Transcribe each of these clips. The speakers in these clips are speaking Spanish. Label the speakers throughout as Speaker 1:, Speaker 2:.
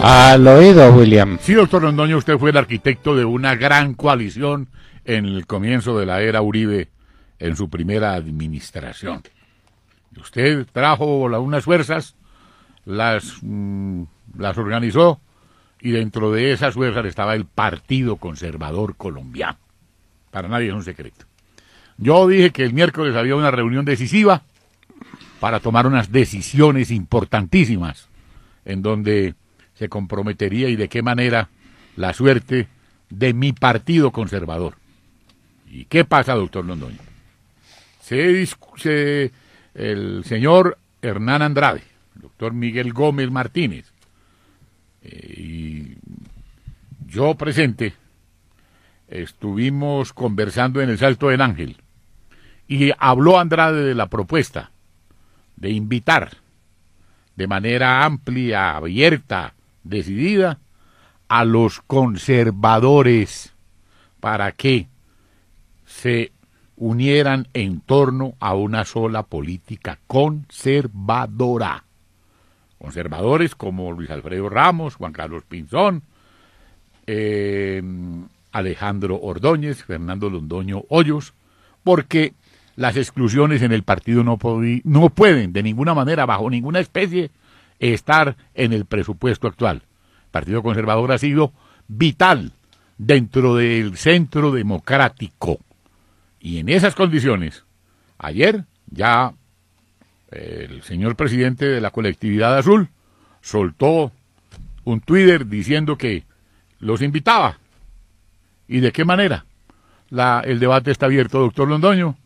Speaker 1: Al oído, William. Sí,
Speaker 2: doctor Londoño, usted fue el arquitecto de una gran coalición en el comienzo de la era Uribe, en su primera administración. Usted trajo la, unas fuerzas, las, mm, las organizó, y dentro de esas fuerzas estaba el Partido Conservador Colombiano. Para nadie es un secreto. Yo dije que el miércoles había una reunión decisiva para tomar unas decisiones importantísimas, en donde se comprometería y de qué manera la suerte de mi partido conservador. ¿Y qué pasa, doctor Londoño? Se, discute el señor Hernán Andrade, doctor Miguel Gómez Martínez, eh, y yo presente, estuvimos conversando en el Salto del Ángel, y habló Andrade de la propuesta de invitar de manera amplia, abierta, decidida a los conservadores para que se unieran en torno a una sola política conservadora. Conservadores como Luis Alfredo Ramos, Juan Carlos Pinzón, eh, Alejandro Ordóñez, Fernando Londoño Hoyos, porque las exclusiones en el partido no, no pueden de ninguna manera, bajo ninguna especie, estar en el presupuesto actual. El Partido Conservador ha sido vital dentro del centro democrático. Y en esas condiciones, ayer ya el señor presidente de la colectividad azul soltó un Twitter diciendo que los invitaba. ¿Y de qué manera? el debate está abierto, doctor Londoño,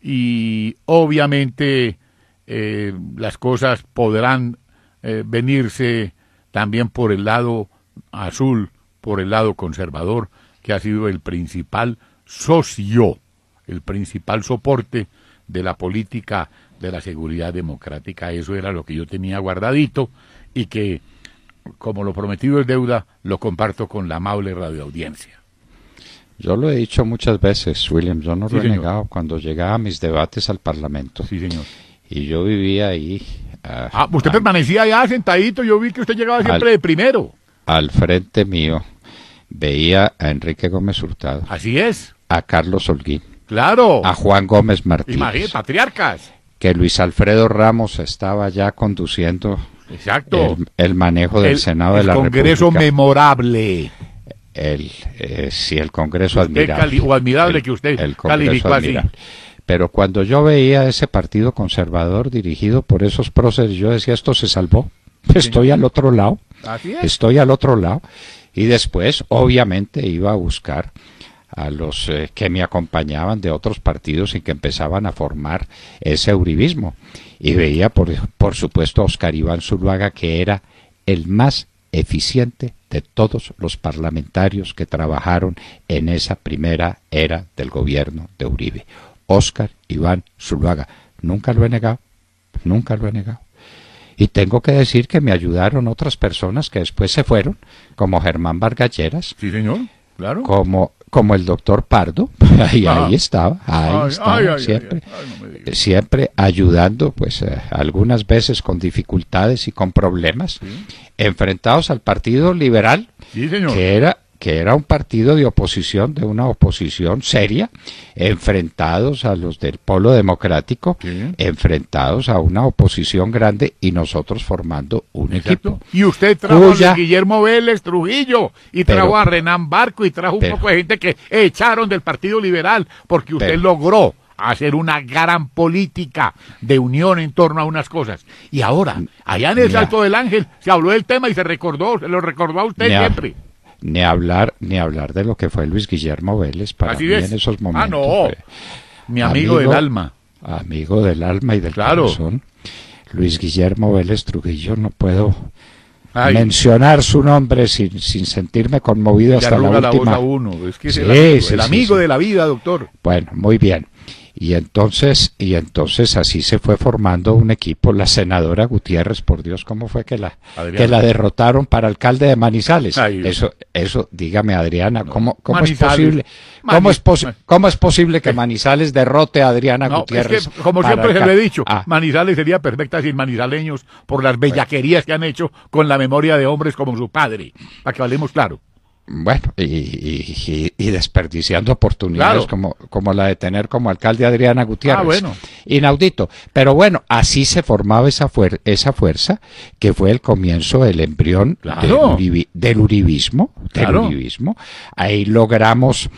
Speaker 2: y obviamente eh, las cosas podrán eh, venirse también por el lado azul, por el lado conservador, que ha sido el principal socio, el principal soporte de la política de la seguridad democrática. Eso era lo que yo tenía guardadito y que, como lo prometido es deuda, lo comparto con la amable radioaudiencia.
Speaker 1: Yo lo he dicho muchas veces, William, yo no negado cuando llegaba a mis debates al Parlamento. Sí, señor. Y yo vivía ahí Ah, ah, usted permanecía allá sentadito, yo vi que
Speaker 2: usted llegaba siempre de primero.
Speaker 1: Al frente mío veía a Enrique Gómez Hurtado. Así es. A Carlos Holguín. Claro. A Juan Gómez Martínez.
Speaker 2: patriarcas.
Speaker 1: Que Luis Alfredo Ramos estaba ya conduciendo Exacto. El, manejo del Senado de la República. El Congreso memorable. El, eh, si el Congreso admirable.
Speaker 2: O admirable que usted el calificó así.
Speaker 1: Pero cuando yo veía ese partido conservador dirigido por esos próceres, yo decía, esto se salvó. Estoy al otro lado. Estoy al otro lado. Y después, obviamente, iba a buscar a los eh, que me acompañaban de otros partidos y que empezaban a formar ese uribismo. Y veía, por, por supuesto, a Oscar Iván Zuluaga, que era el más eficiente de todos los parlamentarios que trabajaron en esa primera era del gobierno de Uribe. Oscar Iván Zuluaga. Nunca lo he negado, nunca lo he negado. Y tengo que decir que me ayudaron otras personas que después se fueron, como Germán Vargalleras. Sí, señor, claro. Como, como el doctor Pardo, y ahí ah. estaba, ahí estaba, siempre, siempre ayudando, pues eh, algunas veces con dificultades y con problemas, enfrentados al Partido Liberal, que era que era un partido de oposición, de una oposición seria, enfrentados a los del polo democrático, enfrentados a una oposición grande y nosotros formando un equipo.
Speaker 2: Y usted trajo a Guillermo Vélez Trujillo y trajo a Renan Barco y trajo un poco de gente que echaron del Partido Liberal porque usted logró hacer una gran política de unión en torno a unas cosas. Y ahora, allá en el Salto del Ángel, se habló del tema y se recordó, se lo recordó a usted siempre.
Speaker 1: Ni hablar, ni hablar de lo que fue Luis Guillermo Vélez para mí en esos ah, momentos. Mi amigo, del alma. Amigo del alma y del corazón. Luis Guillermo Vélez Trujillo, no puedo mencionar su nombre sin, sentirme conmovido hasta la última. uno.
Speaker 2: Es que es el, amigo, de la vida, doctor.
Speaker 1: Bueno, muy bien. Y entonces, y entonces así se fue formando un equipo. La senadora Gutiérrez, por Dios, ¿cómo fue que la, que la derrotaron para alcalde de Manizales? eso, eso, dígame Adriana, ¿cómo, es posible? ¿Cómo es, ¿Cómo es posible que eh. Manizales derrote a Adriana Gutiérrez? como siempre se le he dicho, ah.
Speaker 2: Manizales sería perfecta sin manizaleños por las bellaquerías que han hecho con la memoria de hombres como su padre, para que valemos claro.
Speaker 1: Bueno, y, desperdiciando oportunidades como, como la de tener como alcalde Adriana Gutiérrez. Ah, bueno. Inaudito. Pero bueno, así se formaba esa, esa fuerza que fue el comienzo del embrión del, uribismo. uribismo. Ahí logramos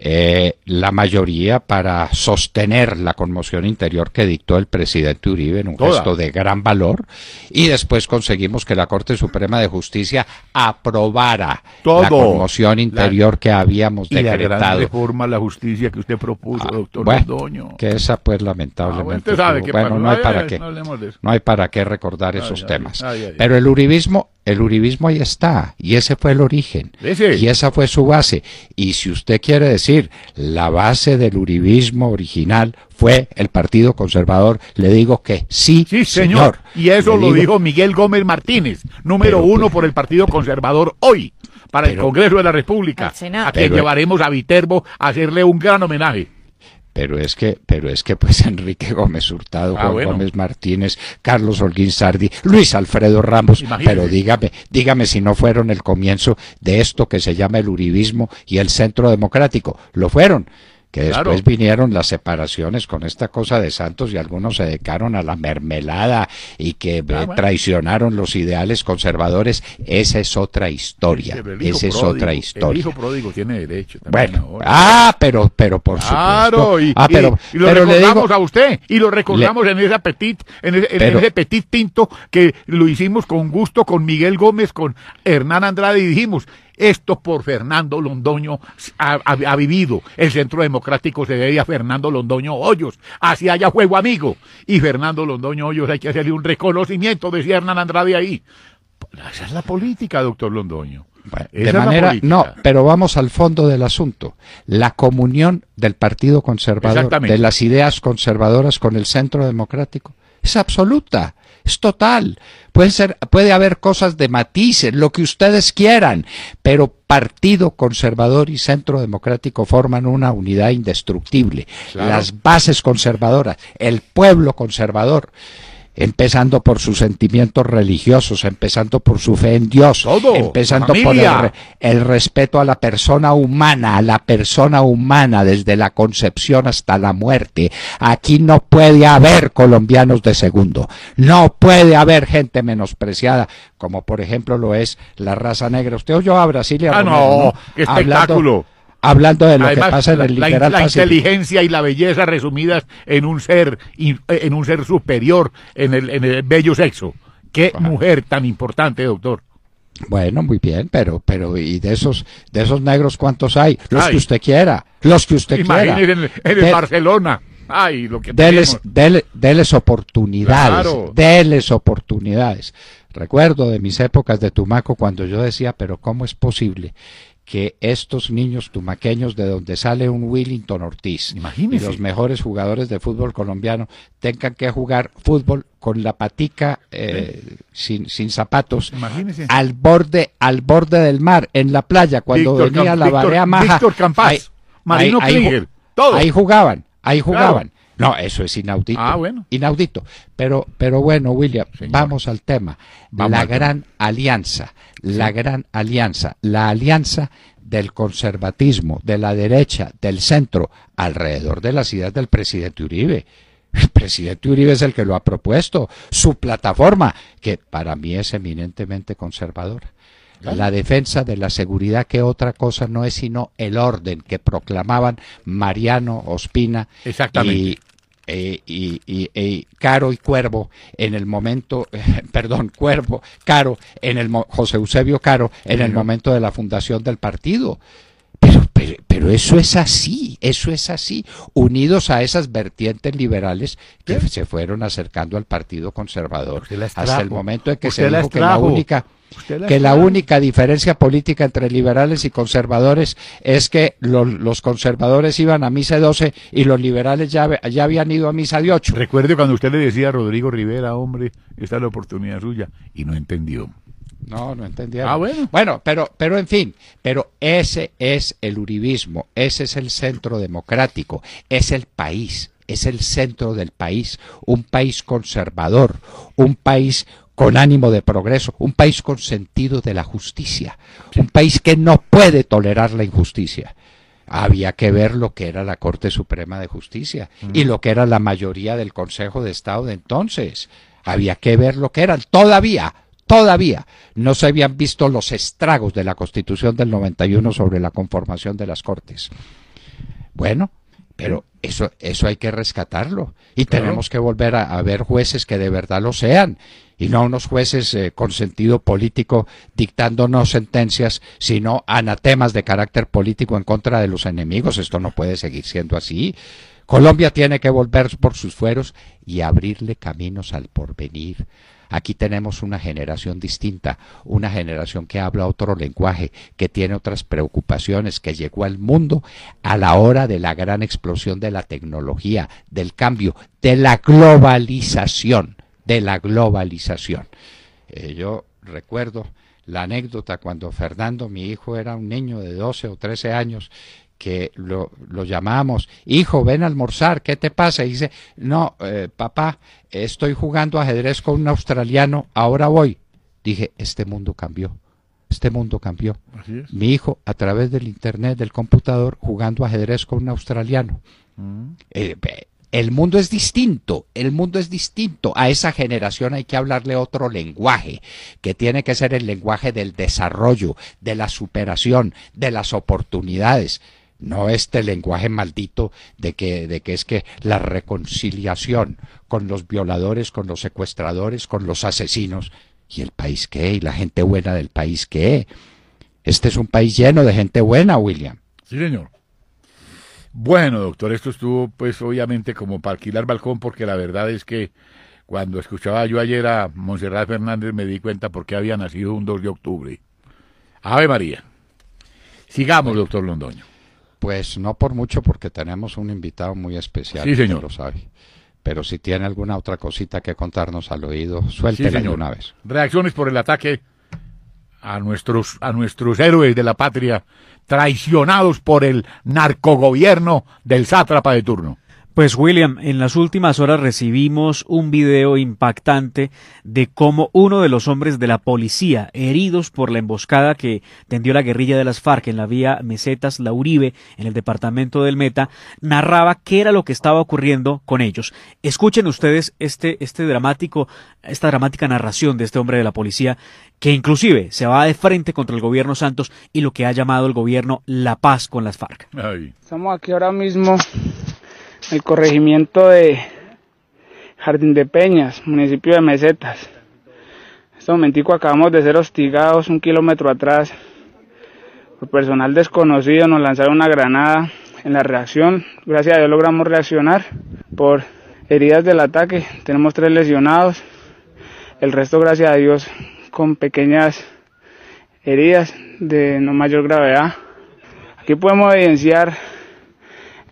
Speaker 1: eh, la mayoría para sostener la conmoción interior que dictó el presidente Uribe en un gesto de gran valor y después conseguimos que la Corte Suprema de Justicia aprobara la conmoción interior que habíamos y decretado. la gran
Speaker 2: reforma la justicia que usted propuso, ah, doctor bueno, Que esa
Speaker 1: pues lamentablemente... Ah, bueno, no hay para qué. No, hay para qué recordar esos temas. Pero el uribismo el uribismo ahí está, y ese fue el origen, y esa fue su base. Y si usted quiere decir, la base del uribismo original fue el Partido Conservador, le digo que sí, sí señor.
Speaker 2: Y eso lo dijo Miguel Gómez Martínez, número uno pues por el Partido Conservador hoy, para el Congreso de la República, a quien llevaremos a Viterbo a hacerle un gran homenaje
Speaker 1: pero es que, pero es que pues Enrique Gómez Hurtado, ah, Juan Gómez Martínez, Carlos Holguín Sardi, Luis Alfredo Ramos, pero dígame, dígame si no fueron el comienzo de esto que se llama el Uribismo y el Centro Democrático. Lo fueron que después vinieron las separaciones con esta cosa de Santos y algunos se dedicaron a la mermelada y que eh, ah, traicionaron los ideales conservadores, esa es otra historia, esa es otra historia. El
Speaker 2: hijo pródigo tiene derecho.
Speaker 1: Bueno, ah, pero, pero por supuesto. Y, ah, y, lo recordamos
Speaker 2: a usted y lo recordamos en ese petit, en ese petit tinto que lo hicimos con gusto con Miguel Gómez, con Hernán Andrade y dijimos esto por Fernando Londoño ha, vivido. El Centro Democrático se debe a Fernando Londoño Hoyos. Así haya juego amigo. Y Fernando Londoño Hoyos hay que hacerle un reconocimiento, decía Hernán Andrade ahí. Esa es la política, doctor Londoño.
Speaker 1: de manera, no, pero vamos al fondo del asunto. La comunión del Partido Conservador, de las ideas conservadoras con el Centro Democrático, es absoluta es total. Puede, ser, puede haber cosas de matices, lo que ustedes quieran, pero Partido Conservador y Centro Democrático forman una unidad indestructible. Las bases conservadoras, el pueblo conservador empezando por sus sentimientos religiosos, empezando por su fe en Dios, empezando por el, respeto a la persona humana, a la persona humana desde la concepción hasta la muerte. Aquí no puede haber colombianos de segundo, no puede haber gente menospreciada, como por ejemplo lo es la raza negra. Usted oyó a Brasilia. Ah, no, espectáculo hablando de lo que pasa en el la, literal. La, inteligencia
Speaker 2: y la belleza resumidas en un ser, en un ser superior, en el, en el bello sexo. Qué mujer tan importante, doctor.
Speaker 1: Bueno, muy bien, pero, pero y de esos, de esos negros cuántos hay, los que usted quiera, los que usted quiera. En, en
Speaker 2: Barcelona. Ay, lo que deles,
Speaker 1: deles, oportunidades, deles oportunidades. Recuerdo de mis épocas de Tumaco cuando yo decía, pero ¿cómo es posible que estos niños tumaqueños de donde sale un Willington Ortiz y los mejores jugadores de fútbol colombiano tengan que jugar fútbol con la patica eh, sin, sin, zapatos al borde al borde del mar en la playa cuando venía la Víctor, Víctor Campas, ahí, Marino jugaban ahí jugaban no, eso es inaudito. Ah, bueno. Inaudito. Pero, pero bueno, William, vamos al tema. la gran alianza, la gran alianza, la alianza del conservatismo, de la derecha, del centro, alrededor de la ciudad del presidente Uribe. El presidente Uribe es el que lo ha propuesto, su plataforma, que para mí es eminentemente conservadora. La defensa de la seguridad, que otra cosa no es sino el orden que proclamaban Mariano Ospina y, eh, y, Caro y Cuervo en el momento, perdón, Cuervo, Caro, en el José Eusebio Caro, en el momento de la fundación del partido. Pero, pero, eso es así, eso es así, unidos a esas vertientes liberales que se fueron acercando al Partido Conservador hasta el momento en que se dijo que la única... Pues que la única diferencia política entre liberales y conservadores es que los, conservadores iban a misa de 12 y los liberales ya, ya habían ido a misa de 8. Recuerde cuando usted le decía a Rodrigo Rivera, hombre,
Speaker 2: esta es la oportunidad suya, y no entendió. No,
Speaker 1: no entendía. Ah, bueno. Bueno, pero, pero en fin, pero ese es el uribismo, ese es el centro democrático, es el país, es el centro del país, un país conservador, un país con ánimo de progreso, un país con sentido de la justicia, un país que no puede tolerar la injusticia. Había que ver lo que era la Corte Suprema de Justicia mm. y lo que era la mayoría del Consejo de Estado de entonces. Había que ver lo que eran. Todavía, todavía no se habían visto los estragos de la Constitución del 91 sobre la conformación de las Cortes. Bueno, pero eso, eso hay que rescatarlo. Y tenemos que volver a, ver jueces que de verdad lo sean. Y no unos jueces eh, con sentido político dictándonos sentencias, sino anatemas de carácter político en contra de los enemigos. Esto no puede seguir siendo así. Colombia tiene que volver por sus fueros y abrirle caminos al porvenir Aquí tenemos una generación distinta, una generación que habla otro lenguaje, que tiene otras preocupaciones, que llegó al mundo a la hora de la gran explosión de la tecnología, del cambio, de la globalización, de la globalización. Eh, yo recuerdo la anécdota cuando Fernando, mi hijo, era un niño de 12 o 13 años que lo, llamamos, hijo, ven a almorzar, ¿qué te pasa? Y dice, no, eh, papá, estoy jugando ajedrez con un australiano, ahora voy. Dije, este mundo cambió, este mundo cambió. Mi hijo, a través del internet, del computador, jugando ajedrez con un australiano. Mm. Eh, el mundo es distinto, el mundo es distinto. A esa generación hay que hablarle otro lenguaje, que tiene que ser el lenguaje del desarrollo, de la superación, de las oportunidades no este lenguaje maldito de que, de que es que la reconciliación con los violadores, con los secuestradores, con los asesinos, y el país es, y la gente buena del país que es. Este es un país lleno de gente buena, William.
Speaker 2: Sí, señor. Bueno, doctor, esto estuvo pues obviamente como para alquilar balcón, porque la verdad es que cuando escuchaba yo ayer a Monserrat Fernández me di cuenta por qué había nacido un 2 de
Speaker 1: octubre. Ave María. Sigamos, doctor Londoño. Pues no por mucho, porque tenemos un invitado muy especial, sí, señor. lo sabe. Pero si tiene alguna otra cosita que contarnos al oído, suéltela una vez.
Speaker 2: Reacciones por el ataque a nuestros, a nuestros héroes de la patria, traicionados por el
Speaker 3: narcogobierno del sátrapa de turno. Pues William, en las últimas horas recibimos un video impactante de cómo uno de los hombres de la policía, heridos por la emboscada que tendió la guerrilla de las FARC en la vía Mesetas La Uribe, en el departamento del Meta, narraba qué era lo que estaba ocurriendo con ellos. Escuchen ustedes este, este dramático, esta dramática narración de este hombre de la policía, que inclusive se va de frente contra el gobierno Santos y lo que ha llamado el gobierno la paz con las FARC.
Speaker 4: Estamos aquí ahora mismo el corregimiento de Jardín de Peñas, municipio de Mesetas. En este momentico acabamos de ser hostigados un kilómetro atrás por personal desconocido, nos lanzaron una granada en la reacción, gracias a Dios logramos reaccionar por heridas del ataque, tenemos tres lesionados, el resto gracias a Dios con pequeñas heridas de no mayor gravedad. Aquí podemos evidenciar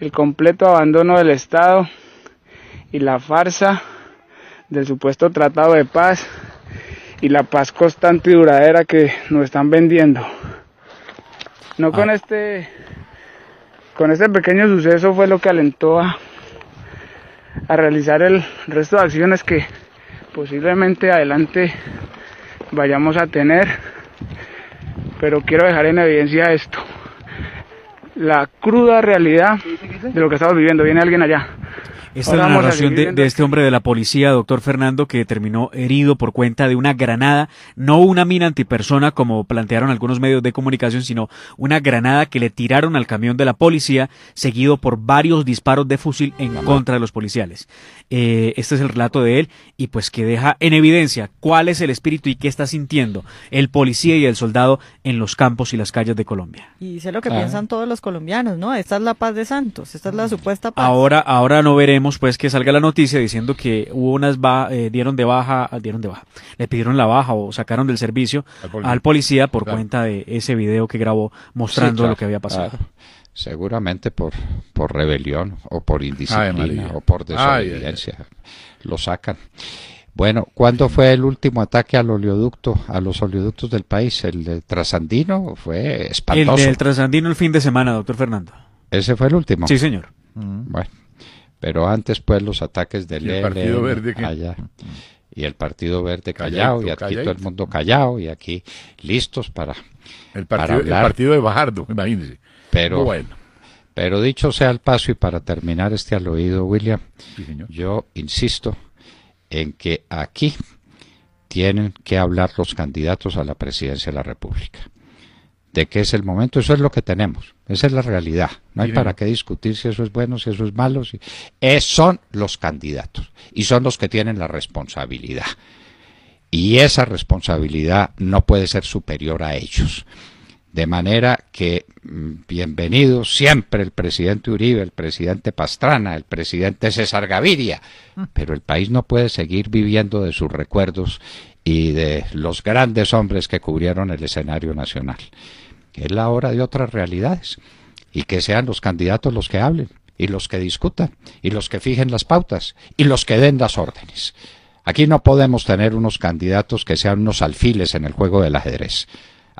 Speaker 4: el completo abandono del Estado y la farsa del supuesto tratado de paz y la paz constante y duradera que nos están vendiendo. No con ah. este con este pequeño suceso fue lo que alentó a realizar el resto de acciones que posiblemente adelante vayamos a tener, pero quiero dejar en evidencia esto la cruda realidad de lo que estamos viviendo. Viene alguien allá.
Speaker 3: Esta es la narración de, este hombre de la policía, doctor Fernando, que terminó herido por cuenta de una granada, no una mina antipersona como plantearon algunos medios de comunicación, sino una granada que le tiraron al camión de la policía, seguido por varios disparos de fusil en contra de los policiales. Eh, este es el relato de él y pues que deja en evidencia cuál es el espíritu y qué está sintiendo el policía y el soldado en los campos y las calles de Colombia. Y sé lo que ah. piensan todos los colombianos, ¿no? Esta es la paz de Santos, esta es la supuesta paz. Ahora, ahora no veremos pues que salga la noticia diciendo que hubo unas eh, dieron de baja, ah, dieron de baja, le pidieron la baja o sacaron del servicio al policía, por cuenta de ese video que grabó mostrando lo que había pasado. Ah, seguramente
Speaker 1: por, por rebelión o por indisciplina o por desobediencia. lo sacan. Bueno, ¿cuándo fue el último ataque al oleoducto, a los oleoductos del país? ¿El de trasandino? Fue espantoso. El
Speaker 3: trasandino el fin de semana, doctor Fernando. ¿Ese fue el último? Sí, señor. Mm.
Speaker 1: Bueno, pero antes, pues, los ataques del Partido y el Partido Verde callado, y aquí todo el mundo callado, y aquí listos para. El partido, el partido de Bajardo, imagínese. Pero bueno. Pero dicho sea el paso y para terminar este al oído, William, yo insisto en que aquí tienen que hablar los candidatos a la presidencia de la República de que es el momento, eso es lo que tenemos, esa es la realidad, no hay para qué discutir si eso es bueno, si eso es malo, eh, son los candidatos y son los que tienen la responsabilidad y esa responsabilidad no puede ser superior a ellos. De manera que, mm, bienvenido siempre el presidente Uribe, el presidente Pastrana, el presidente César Gaviria, mm. pero el país no puede seguir viviendo de sus recuerdos y de los grandes hombres que cubrieron el escenario nacional que es la hora de otras realidades y que sean los candidatos los que hablen y los que discutan y los que fijen las pautas y los que den las órdenes. Aquí no podemos tener unos candidatos que sean unos alfiles en el juego del ajedrez.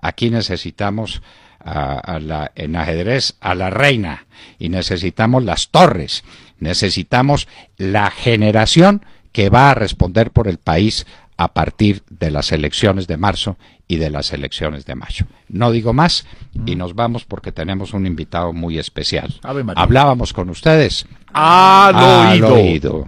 Speaker 1: Aquí necesitamos en ajedrez a la reina y necesitamos las torres, necesitamos la generación que va a responder por el país a partir de las elecciones de marzo de las elecciones de mayo. No digo más y mm. nos vamos porque tenemos un invitado muy especial. Hablábamos con ustedes.
Speaker 2: Ah, al
Speaker 1: oído.